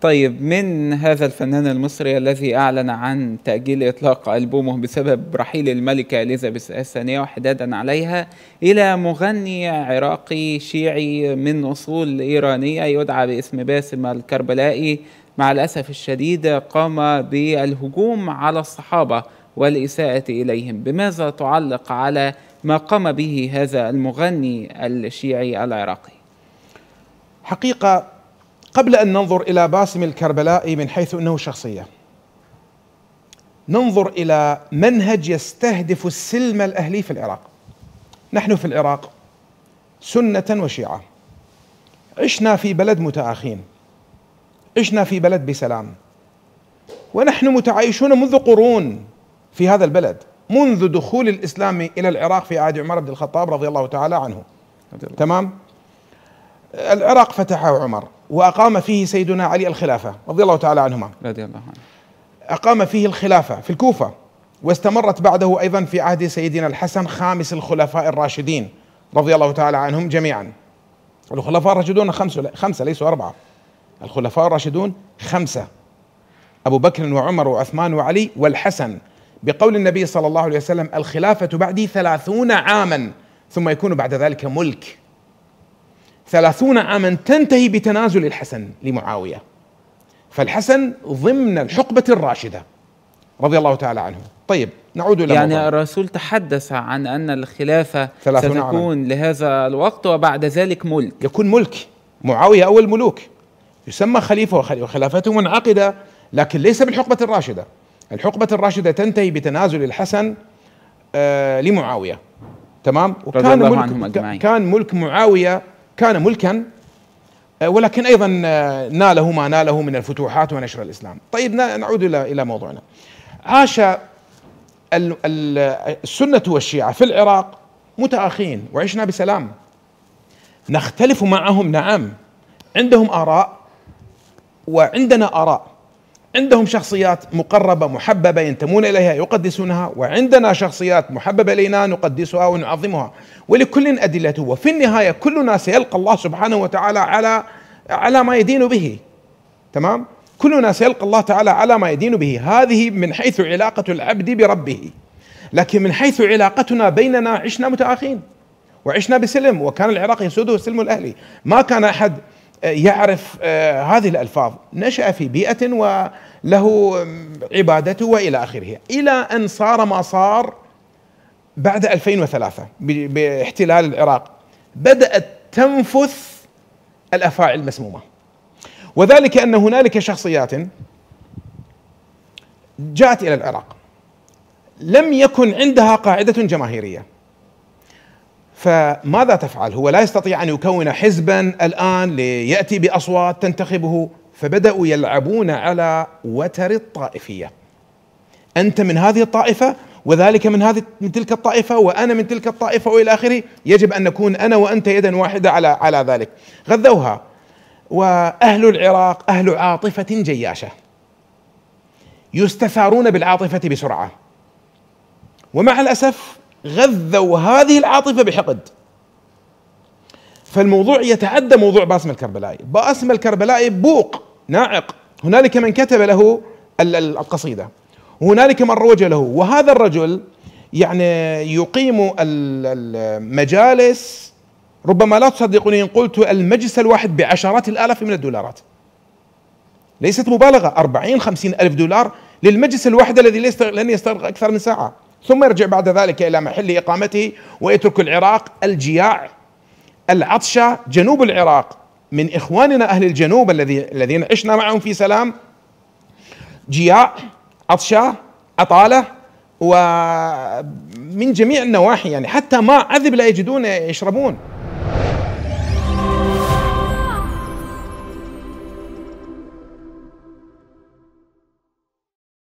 طيب من هذا الفنان المصري الذي أعلن عن تأجيل إطلاق ألبومه بسبب رحيل الملكة إليزابيث الثانية وحدادا عليها إلى مغني عراقي شيعي من أصول إيرانية يدعى باسم باسم الكربلائي مع الأسف الشديد قام بالهجوم على الصحابة والإساءة إليهم بماذا تعلق على ما قام به هذا المغني الشيعي العراقي؟ حقيقة قبل ان ننظر الى باسم الكربلائي من حيث انه شخصيه ننظر الى منهج يستهدف السلم الاهلي في العراق نحن في العراق سنه وشيعه عشنا في بلد متاخين عشنا في بلد بسلام ونحن متعايشون منذ قرون في هذا البلد منذ دخول الاسلام الى العراق في عهد عمر بن الخطاب رضي الله تعالى عنه تمام العراق فتحه عمر وأقام فيه سيدنا علي الخلافة رضي الله تعالى عنهما رضي الله عنه أقام فيه الخلافة في الكوفة واستمرت بعده أيضا في عهد سيدنا الحسن خامس الخلفاء الراشدين رضي الله تعالى عنهم جميعا الخلفاء الراشدون خمسة, خمسة ليسوا أربعة الخلفاء الراشدون خمسة أبو بكر وعمر وعثمان وعلي والحسن بقول النبي صلى الله عليه وسلم الخلافة بعدي ثلاثون عاما ثم يكون بعد ذلك ملك ثلاثون عاما تنتهي بتنازل الحسن لمعاوية فالحسن ضمن الحقبة الراشدة رضي الله تعالى عنه طيب نعود إلى يعني موضوع. الرسول تحدث عن أن الخلافة ستكون عاما. لهذا الوقت وبعد ذلك ملك يكون ملك معاوية أول ملوك يسمى خليفة وخلافته منعقدة لكن ليس بالحقبة الراشدة الحقبة الراشدة تنتهي بتنازل الحسن آه لمعاوية تمام وكان ملك كان ملك معاوية كان ملكا آه، ولكن ايضا آه، ناله ما ناله من الفتوحات ونشر الاسلام. طيب نعود الى الى موضوعنا. عاش السنه والشيعه في العراق متآخين وعشنا بسلام. نختلف معهم نعم عندهم اراء وعندنا اراء عندهم شخصيات مقربة محببة ينتمون إليها يقدسونها وعندنا شخصيات محببة إلينا نقدسها ونعظمها ولكل أدلته وفي النهاية كلنا سيلقى الله سبحانه وتعالى على على ما يدين به تمام كلنا سيلقى الله تعالى على ما يدين به هذه من حيث علاقة العبد بربه لكن من حيث علاقتنا بيننا عشنا متآخين وعشنا بسلم وكان العراق يسوده السلم الأهلي ما كان أحد يعرف آه، هذه الألفاظ نشأ في بيئة وله عبادته وإلى آخره إلى أن صار ما صار بعد 2003 باحتلال العراق بدأت تنفث الأفاعي المسمومة وذلك أن هنالك شخصيات جاءت إلى العراق لم يكن عندها قاعدة جماهيرية فماذا تفعل؟ هو لا يستطيع ان يكون حزبا الان لياتي باصوات تنتخبه فبداوا يلعبون على وتر الطائفيه. انت من هذه الطائفه وذلك من هذه من تلك الطائفه وانا من تلك الطائفه والى اخره، يجب ان نكون انا وانت يدا واحده على على ذلك. غذوها واهل العراق اهل عاطفه جياشه. يستثارون بالعاطفه بسرعه. ومع الاسف غذوا هذه العاطفه بحقد فالموضوع يتعدى موضوع باسم الكربلائي باسم الكربلائي بوق ناعق هنالك من كتب له القصيده وهنالك من روج له وهذا الرجل يعني يقيم المجالس ربما لا تصدقوني ان قلت المجلس الواحد بعشرات الالاف من الدولارات ليست مبالغه 40 50 الف دولار للمجلس الواحد الذي لن يستغرق اكثر من ساعه ثم يرجع بعد ذلك إلى محل إقامته ويترك العراق الجياع العطشة جنوب العراق من إخواننا أهل الجنوب الذي الذين عشنا معهم في سلام جياع عطشة أطالة ومن جميع النواحي يعني حتى ماء عذب لا يجدون يشربون